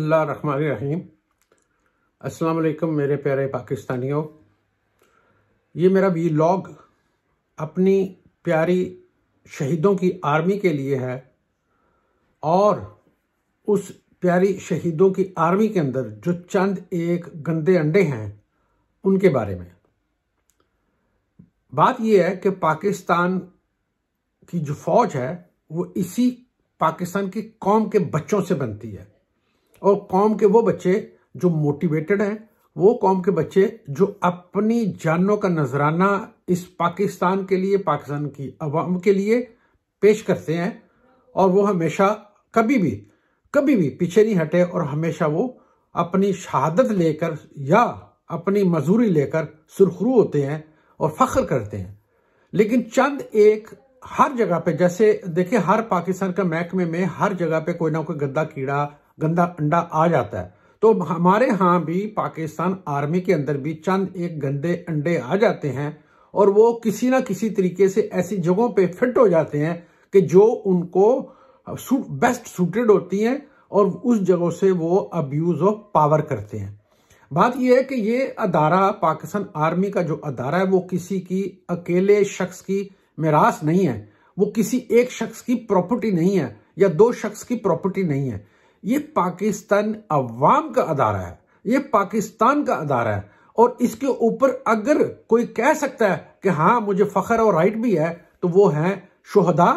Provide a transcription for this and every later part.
बसमीम अलकुम मेरे प्यारे पाकिस्तानियों ये मेरा वी लॉग अपनी प्यारी शहीदों की आर्मी के लिए है और उस प्यारी शहीदों की आर्मी के अंदर जो चंद एक गंदे अंडे हैं उनके बारे में बात यह है कि पाकिस्तान की जो फौज है वो इसी पाकिस्तान की कौम के बच्चों से बनती है और कौम के वो बच्चे जो मोटिवेटेड हैं वो कौम के बच्चे जो अपनी जानों का नजराना इस पाकिस्तान के लिए पाकिस्तान की आवाम के लिए पेश करते हैं और वो हमेशा कभी भी कभी भी पीछे नहीं हटे और हमेशा वो अपनी शहादत लेकर या अपनी मजूरी लेकर सुरखरू होते हैं और फख्र करते हैं लेकिन चंद एक हर जगह पे जैसे देखिए हर पाकिस्तान का महकमे में हर जगह पे कोई ना कोई गद्दा कीड़ा गंदा अंडा आ जाता है तो हमारे यहाँ भी पाकिस्तान आर्मी के अंदर भी चंद एक गंदे अंडे आ जाते हैं और वो किसी ना किसी तरीके से ऐसी जगहों पे फिट हो जाते हैं कि जो उनको सूट, बेस्ट सूटेड होती हैं और उस जगहों से वो अब्यूज़ ऑफ पावर करते हैं बात यह है कि ये अदारा पाकिस्तान आर्मी का जो अदारा है वो किसी की अकेले शख्स की मिरास नहीं है वो किसी एक शख्स की प्रॉपर्टी नहीं है या दो शख्स की प्रॉपर्टी नहीं है ये पाकिस्तान अवाम का अदारा है ये पाकिस्तान का अदारा है और इसके ऊपर अगर कोई कह सकता है कि हाँ मुझे फखर और राइट भी है तो वो है शोहदा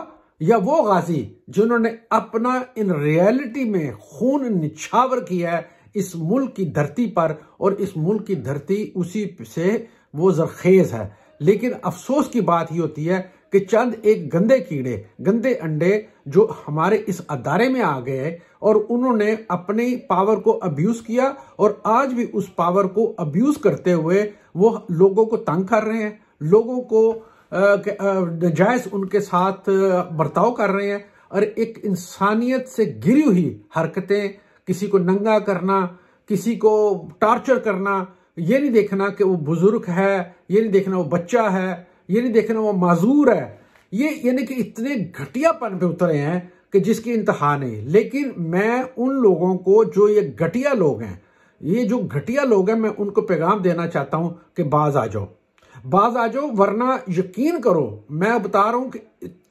या वो गाजी जिन्होंने अपना इन रियलिटी में खून निछावर किया है इस मुल्क की धरती पर और इस मुल्क की धरती उसी से वो जरखेज है लेकिन अफसोस की बात ही होती है कि चंद एक गंदे कीड़े गंदे अंडे जो हमारे इस अदारे में आ गए और उन्होंने अपनी पावर को अब्यूज किया और आज भी उस पावर को अब्यूज करते हुए वो लोगों को तंग कर रहे हैं लोगों को जायज़ उनके साथ बर्ताव कर रहे हैं और एक इंसानियत से गिरी हुई हरकतें किसी को नंगा करना किसी को टॉर्चर करना ये नहीं देखना कि वो बुजुर्ग है ये नहीं देखना वो बच्चा है ये नहीं देखना वो माजूर है ये यानी कि इतने घटियापन पे उतरे हैं कि जिसकी इंतहा नहीं लेकिन मैं उन लोगों को जो ये घटिया लोग हैं ये जो घटिया लोग हैं मैं उनको पैगाम देना चाहता हूं कि बाज आ जाओ बाज आ जाओ वरना यकीन करो मैं बता रहा हूं कि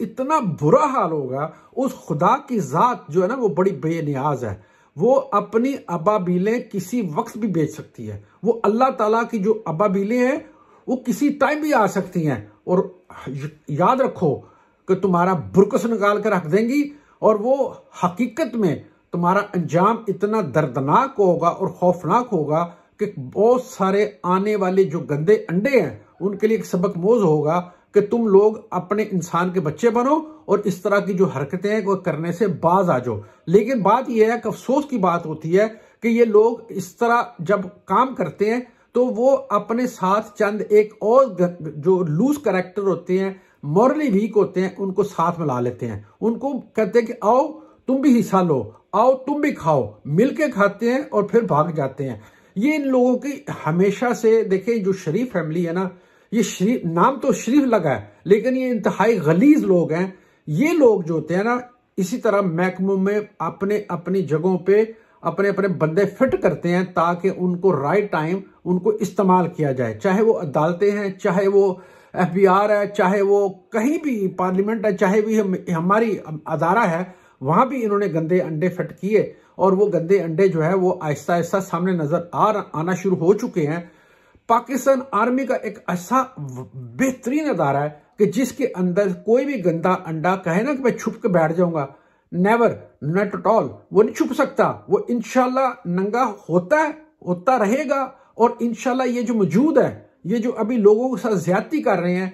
इतना बुरा हाल होगा उस खुदा की ज़ात जो है ना वो बड़ी बेनियाज है वो अपनी अबाबीलें किसी वक्त भी बेच सकती है वो अल्लाह ताला की जो अबाबीलें हैं वो किसी टाइम भी आ सकती हैं और याद रखो कि तुम्हारा बुरकस निकाल कर रख देंगी और वो हकीकत में तुम्हारा अंजाम इतना दर्दनाक होगा और खौफनाक होगा कि बहुत सारे आने वाले जो गंदे अंडे हैं उनके लिए एक सबक मोज होगा कि तुम लोग अपने इंसान के बच्चे बनो और इस तरह की जो हरकतें हैं वो करने से बाज आ जाओ लेकिन बात यह है कि अफसोस की बात होती है कि ये लोग इस तरह जब काम करते हैं तो वो अपने साथ चंद एक और जो लूज करेक्टर होते हैं मॉरली वीक होते हैं उनको साथ में ला लेते हैं उनको कहते हैं कि आओ तुम भी हिस्सा लो आओ तुम भी खाओ मिलके खाते हैं और फिर भाग जाते हैं ये इन लोगों की हमेशा से देखें जो शरीफ फैमिली है ना ये शरीफ नाम तो शरीफ लगा है लेकिन ये इंतहाई गलीज लोग हैं ये लोग जो होते हैं ना इसी तरह महकमों में अपने अपनी जगहों पे अपने अपने बंदे फिट करते हैं ताकि उनको राइट टाइम उनको इस्तेमाल किया जाए चाहे वो अदालतें हैं चाहे वो एफ है चाहे वो कहीं भी पार्लियामेंट है चाहे भी हमारी अदारा है वहां भी इन्होंने गंदे अंडे फिट किए और वो गंदे अंडे जो है वो आहिस्ता आहिस्ता सामने नज़र आ आना शुरू हो चुके हैं पाकिस्तान आर्मी का एक ऐसा बेहतरीन अदारा है कि जिसके अंदर कोई भी गंदा अंडा कहे ना कि मैं छुप के बैठ जाऊंगा नेवर नॉट एट ऑल वो नहीं छुप सकता वो इनशाला नंगा होता है होता रहेगा और इनशाला ये जो मौजूद है ये जो अभी लोगों के साथ ज्यादती कर रहे हैं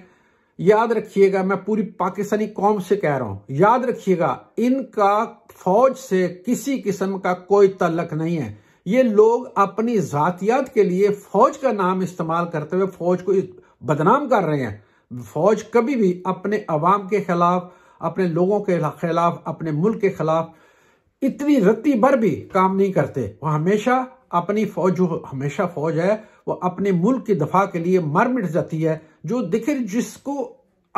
याद रखिएगा मैं पूरी पाकिस्तानी कौम से कह रहा हूं याद रखिएगा इनका फौज से किसी किस्म का कोई तलक नहीं है ये लोग अपनी जातियात के लिए फौज का नाम इस्तेमाल करते हुए फौज को बदनाम कर रहे हैं फौज कभी भी अपने अवाम के खिलाफ अपने लोगों के खिलाफ अपने मुल्क के खिलाफ इतनी रत्ती भर भी काम नहीं करते वो हमेशा अपनी फौज जो हमेशा फौज है वो अपने मुल्क की दफा के लिए मर मिट जाती है जो दिखे जिसको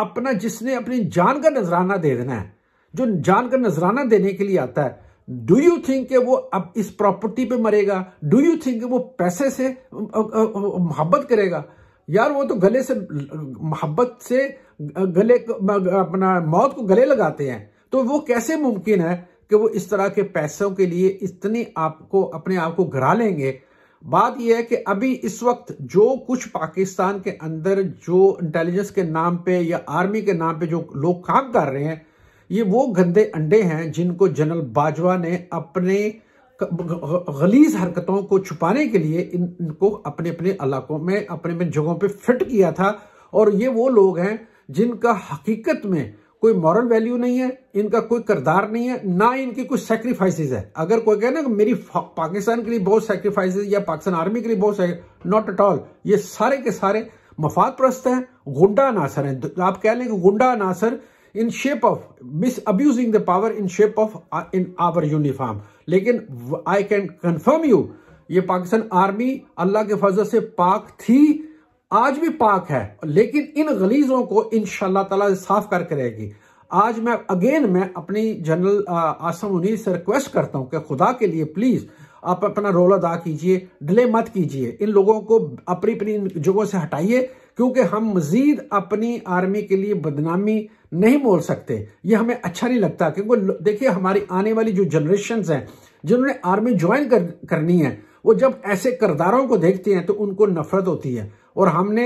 अपना जिसने अपनी जान का नजराना दे देना है जो जान का नजराना देने के लिए आता है डू यू थिंक वो अब इस प्रॉपर्टी पे मरेगा डू यू थिंक वो पैसे से मोहब्बत करेगा यार वो तो गले से मोहब्बत से गले अपना मौत को गले लगाते हैं तो वो कैसे मुमकिन है कि वो इस तरह के पैसों के लिए इतनी आपको अपने आप को घरा लेंगे बात यह है कि अभी इस वक्त जो कुछ पाकिस्तान के अंदर जो इंटेलिजेंस के नाम पे या आर्मी के नाम पे जो लोग काम कर रहे हैं ये वो गंदे अंडे हैं जिनको जनरल बाजवा ने अपने गलीज हरकतों को छुपाने के लिए इन इनको अपने अपने इलाकों में अपने अपने जगहों पे फिट किया था और ये वो लोग हैं जिनका हकीकत में कोई मॉरल वैल्यू नहीं है इनका कोई करदार नहीं है ना इनकी कुछ सेक्रीफाइसेस है अगर कोई कहे ना मेरी पाकिस्तान के लिए बहुत सेक्रीफाइसेस या पाकिस्तान आर्मी के लिए बहुत नॉट एट ऑल ये सारे के सारे मफाद प्रस्त हैं गुंडा नासर हैं आप कह लें कि goonda Nasir in shape of miss abusing the power in shape of in our uniform लेकिन आई कैन कंफर्म यू ये पाकिस्तान आर्मी अल्लाह के फजल से पाक थी आज भी पाक है लेकिन इन गलीजों को इन ताला साफ करके रहेगी आज मैं अगेन मैं अपनी जनरल आसम उनीर से रिक्वेस्ट करता हूं कि खुदा के लिए प्लीज़ आप अपना रोल अदा कीजिए डिले मत कीजिए इन लोगों को अपनी अपनी जगहों से हटाइए क्योंकि हम मजीद अपनी आर्मी के लिए बदनामी नहीं बोल सकते ये हमें अच्छा नहीं लगता क्योंकि देखिए हमारी आने वाली जो जनरेशन हैं जिन्होंने आर्मी ज्वाइन कर, करनी है वो जब ऐसे करदारों को देखते हैं तो उनको नफरत होती है और हमने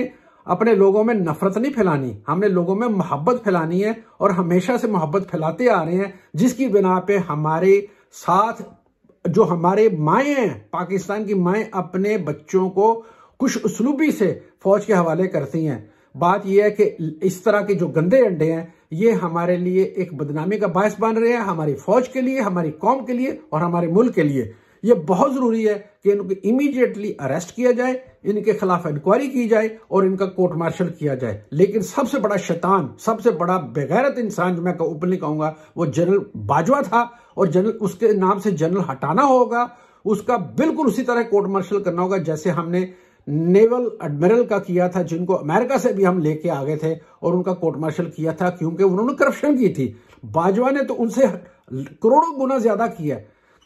अपने लोगों में नफरत नहीं फैलानी हमने लोगों में मोहब्बत फैलानी है और हमेशा से मोहब्बत फैलाते आ रहे हैं जिसकी बिना पे हमारे साथ जो हमारे माएँ हैं पाकिस्तान की माएँ अपने बच्चों को कुछ उसलूबी से फौज के हवाले करती हैं बात यह है कि इस तरह के जो गंदे अंडे हैं ये हमारे लिए एक बदनामी का बायस बन रहे हैं हमारी फौज के लिए हमारी कौम के लिए और हमारे मुल्क के लिए ये बहुत ज़रूरी है कि इनको इमीडिएटली अरेस्ट किया जाए इनके खिलाफ इंक्वायरी की जाए और इनका कोर्ट मार्शल किया जाए लेकिन सबसे बड़ा शैतान सबसे बड़ा बेगैरत इंसान जो मैं ओपनली कहूँगा वो जनरल बाजवा था और जनरल उसके नाम से जनरल हटाना होगा उसका बिल्कुल उसी तरह कोर्ट मार्शल करना होगा जैसे हमने नेवल एडमिरल का किया था जिनको अमेरिका से भी हम लेके आ गए थे और उनका कोर्ट मार्शल किया था क्योंकि उन्होंने करप्शन की थी बाजवा ने तो उनसे करोड़ों गुना ज्यादा किया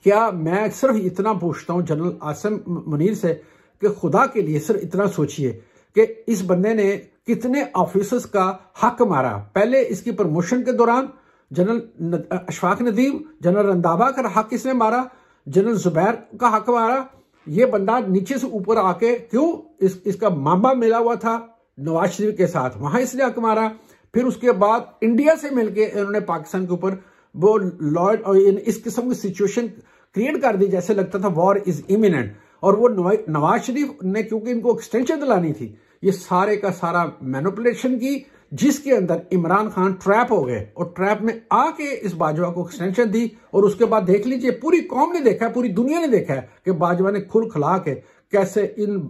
क्या मैं सिर्फ इतना पूछता हूं जनरल आसम मुनीर से कि खुदा के लिए सिर्फ इतना सोचिए कि इस बंदे ने कितने ऑफिसर्स का हक मारा पहले इसकी प्रमोशन के दौरान जनरल अशफाक नदीम जनरल रंधावा का हक इसने मारा जनरल जुबैर का हक मारा ये बंदा नीचे से ऊपर आके क्यों इस, इसका मामा मिला हुआ था नवाज शरीफ के साथ वहां इसलिए हक मारा फिर उसके बाद इंडिया से मिलके इन्होंने पाकिस्तान के ऊपर वो लॉयड और इस किस्म की सिचुएशन क्रिएट कर दी जैसे लगता था वॉर इज इमिनेंट और वो नवाज शरीफ ने क्योंकि इनको एक्सटेंशन दिलानी थी ये सारे का सारा मैनुपुलेशन की जिसके अंदर इमरान खान ट्रैप हो गए और ट्रैप में आके इस बाजवा को एक्सटेंशन दी और उसके बाद देख लीजिए पूरी कौम ने देखा है पूरी दुनिया ने देखा है कि बाजवा ने खुल खिला के कैसे इन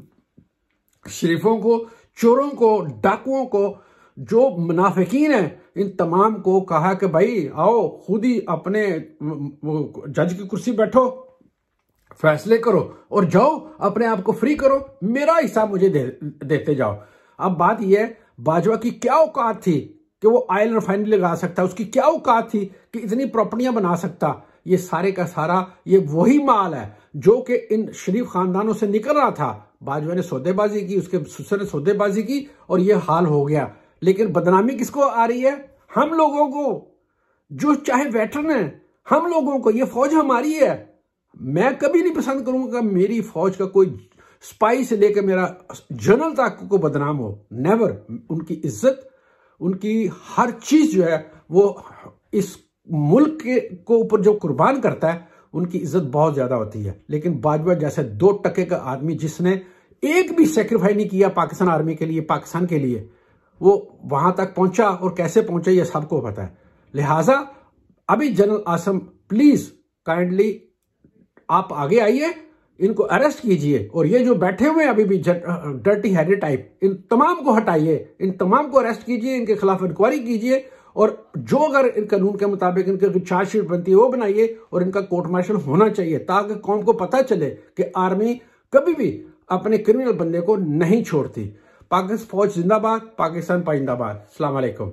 शरीफों को चोरों को डाकुओं को जो मुनाफिकीन है इन तमाम को कहा कि भाई आओ खुद ही अपने जज की कुर्सी बैठो फैसले करो और जाओ अपने आप को फ्री करो मेरा हिस्सा मुझे दे, देते जाओ अब बात यह है बाजवा की क्या औकात थी कि वो ऑयल रिफाइनरी लगा सकता उसकी क्या औकात थी कि इतनी प्रॉपर्टियां बना सकता ये सारे का सारा ये वही माल है जो कि इन शरीफ खानदानों से निकल रहा था बाजवा ने सौदेबाजी की उसके सुसर ने सौदेबाजी की और ये हाल हो गया लेकिन बदनामी किसको आ रही है हम लोगों को जो चाहे वेटरन है हम लोगों को ये फौज हमारी है मैं कभी नहीं पसंद करूंगा मेरी फौज का कोई स्पाई से लेकर मेरा जनरल तक को बदनाम हो नेवर उनकी इज्जत उनकी हर चीज जो है वो इस मुल्क के को ऊपर जो कुर्बान करता है उनकी इज्जत बहुत ज्यादा होती है लेकिन बाजवा जैसे दो टके का आदमी जिसने एक भी सेक्रीफाई नहीं किया पाकिस्तान आर्मी के लिए पाकिस्तान के लिए वो वहां तक पहुंचा और कैसे पहुंचा ये सबको पता है लिहाजा अभी जनरल आसम प्लीज काइंडली आप आगे आइए इनको अरेस्ट कीजिए और ये जो बैठे हुए अभी भी डर्टी हैरी टाइप इन तमाम को हटाइए इन तमाम को अरेस्ट कीजिए इनके खिलाफ इंक्वायरी कीजिए और जो अगर इन कानून के मुताबिक इनके जो चार्जशीट बनती है वो बनाइए और इनका कोर्ट मार्शल होना चाहिए ताकि कौम को पता चले कि आर्मी कभी भी अपने क्रिमिनल बंदे को नहीं छोड़ती पाकिस्तान फौज जिंदाबाद पाकिस्तान पाइंदाबाद अलैक्म